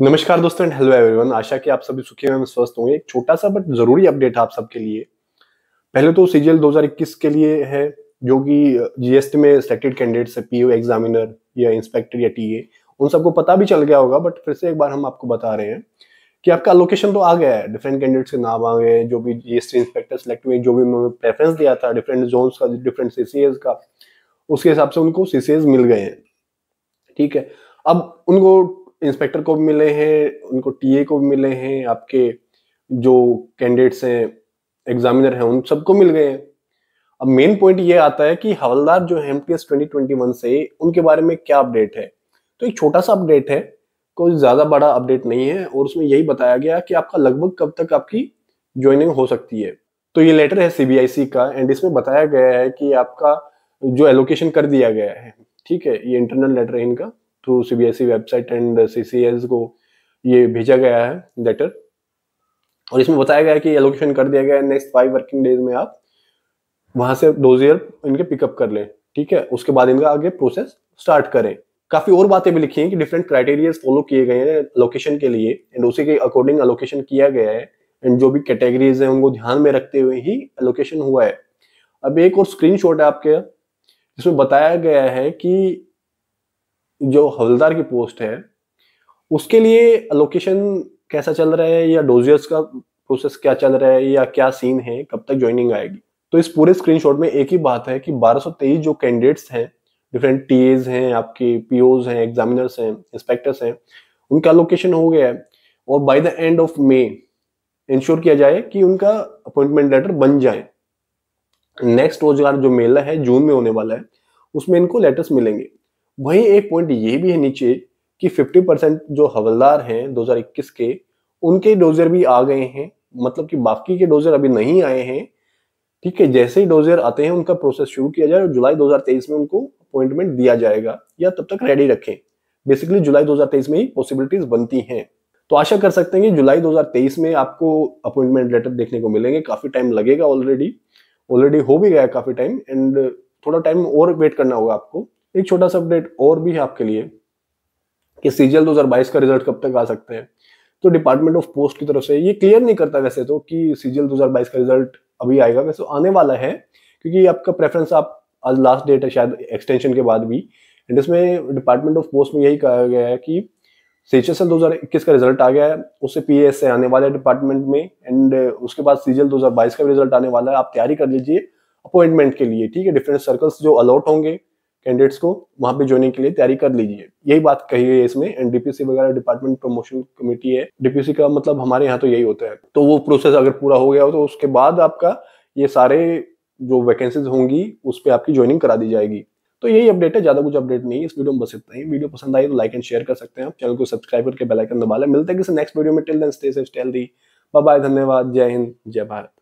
नमस्कार दोस्तों and hello everyone आशा कि आप सभी सुखी एवं स्वस्थ होंगे एक छोटा सा बट जरूरी अपडेट आप सबके लिए पहले तो सी 2021 के लिए है जो कि जीएसटी में सिलेक्टेड कैंडिडेट्स है पीओ एग्जामिनर या इंस्पेक्टर या टीए उन सबको पता भी चल गया होगा बट फिर से एक बार हम आपको बता रहे हैं कि आपका लोकेशन तो आ गया है डिफरेंट कैंडिडेट्स के नाम आ गए जो भी जीएसटी इंस्पेक्टर सिलेक्ट हुए जो भी उन्होंने प्रेफरेंस दिया था डिफरेंट जोन का डिफरेंट सी का उसके हिसाब से उनको सी मिल गए हैं ठीक है अब उनको इंस्पेक्टर को भी मिले हैं उनको टीए को भी मिले हैं आपके जो कैंडिडेट्स हैं एग्जामिनर हैं उन सबको मिल गए हैं अब मेन पॉइंट ये आता है कि हवलदार जो है एम ट्वेंटी से उनके बारे में क्या अपडेट है तो एक छोटा सा अपडेट है कोई ज़्यादा बड़ा अपडेट नहीं है और उसमें यही बताया गया कि आपका लगभग कब तक आपकी ज्वाइनिंग हो सकती है तो ये लेटर है सीबीआईसी का एंड इसमें बताया गया है कि आपका जो एलोकेशन कर दिया गया है ठीक है ये इंटरनल लेटर है इनका through CBSE website and CCS को ये भेजा गया है लेटर और इसमें बताया गया है कि एलोकेशन कर दिया गया है नेक्स्ट फाइव वर्किंग डेज में आप वहां से डोजियर इनके पिकअप कर लें ठीक है उसके बाद इनका आगे प्रोसेस स्टार्ट करें काफी और बातें भी लिखी हैं कि डिफरेंट क्राइटेरियाज फॉलो किए गए हैं लोकेशन के लिए एंड उसी के अकॉर्डिंग अलोकेशन किया गया है एंड जो भी कैटेगरीज हैं उनको ध्यान में रखते हुए ही अलोकेशन हुआ है अब एक और स्क्रीनशॉट है आपके इसमें बताया गया है कि जो हवलदार की पोस्ट है उसके लिए लोकेशन कैसा चल रहा है या डोजियर्स का प्रोसेस क्या चल रहा है या क्या सीन है कब तक ज्वाइनिंग आएगी तो इस पूरे स्क्रीनशॉट में एक ही बात है कि 1223 जो कैंडिडेट्स हैं डिफरेंट टीएज हैं आपके पीओज हैं एग्जामिनर्स हैं इंस्पेक्टर्स हैं उनका लोकेशन हो गया है और by the end of May ensure किया जाए कि उनका अपॉइंटमेंट लेटर बन जाए नेक्स्ट रोजगार जो मेला है जून में होने वाला है उसमें इनको लेटर्स मिलेंगे वहीं एक पॉइंट ये भी है नीचे कि 50 परसेंट जो हवलदार हैं 2021 के उनके डोजर भी आ गए हैं मतलब कि बाकी के डोजर अभी नहीं आए हैं ठीक है जैसे ही डोजर आते हैं उनका प्रोसेस शुरू किया जाए और जुलाई 2023 में उनको अपॉइंटमेंट दिया जाएगा या तब तक रेडी रखें बेसिकली जुलाई 2023 में ही पॉसिबिलिटीज बनती हैं तो आशा कर सकते हैं कि जुलाई 2023 में आपको अपॉइंटमेंट लेटर देखने को मिलेंगे काफ़ी टाइम लगेगा ऑलरेडी ऑलरेडी हो भी गया काफ़ी टाइम एंड थोड़ा टाइम और वेट करना होगा आपको एक छोटा सा अपडेट और भी है आपके लिए कि सीजीएल 2022 का रिजल्ट कब तक आ सकते हैं तो डिपार्टमेंट ऑफ पोस्ट की तरफ से ये क्लियर नहीं करता वैसे तो कि सीजीएल 2022 का रिजल्ट अभी आएगा वैसे आने वाला है क्योंकि आपका प्रेफरेंस आप आज लास्ट डेट है शायद एक्सटेंशन के बाद भी एंड इसमें डिपार्टमेंट ऑफ पोस्ट में यही कहा गया है कि सीएचएसएल 2021 का रिजल्ट आ गया है उससे पी से आने वाला है डिपार्टमेंट में एंड उसके बाद सीजीएल 2022 का रिजल्ट आने वाला है आप तैयारी कर लीजिए अपॉइंटमेंट के लिए ठीक है डिफरेंट सर्कल्स जो अलॉट होंगे कैंडिडेट्स को वहाँ पे ज्वाइनिंग के लिए तैयारी कर लीजिए यही बात कही है इसमें एंड डीपीसी वगैरह डिपार्टमेंट प्रमोशन कमेटी है डीपीसी का मतलब हमारे यहाँ तो यही होता है तो वो प्रोसेस अगर पूरा हो गया हो तो उसके बाद आपका ये सारे जो वैकेंसीज होंगी उस पर आपकी ज्वाइनिंग करा दी जाएगी तो यही अपडेट है ज्यादा कुछ अपडेट नहीं इस वीडियो में बस इतना ही वीडियो पसंद आई तो लाइक एंड शेयर कर सकते हैं आप चैनल को सब्सक्राइब करके बेल आइकन दबा लें मिलते हैं किसी नेक्स्ट वीडियो में टिल देन स्टे स्टेल दी बाय धन्यवाद जय हिंद जय भारत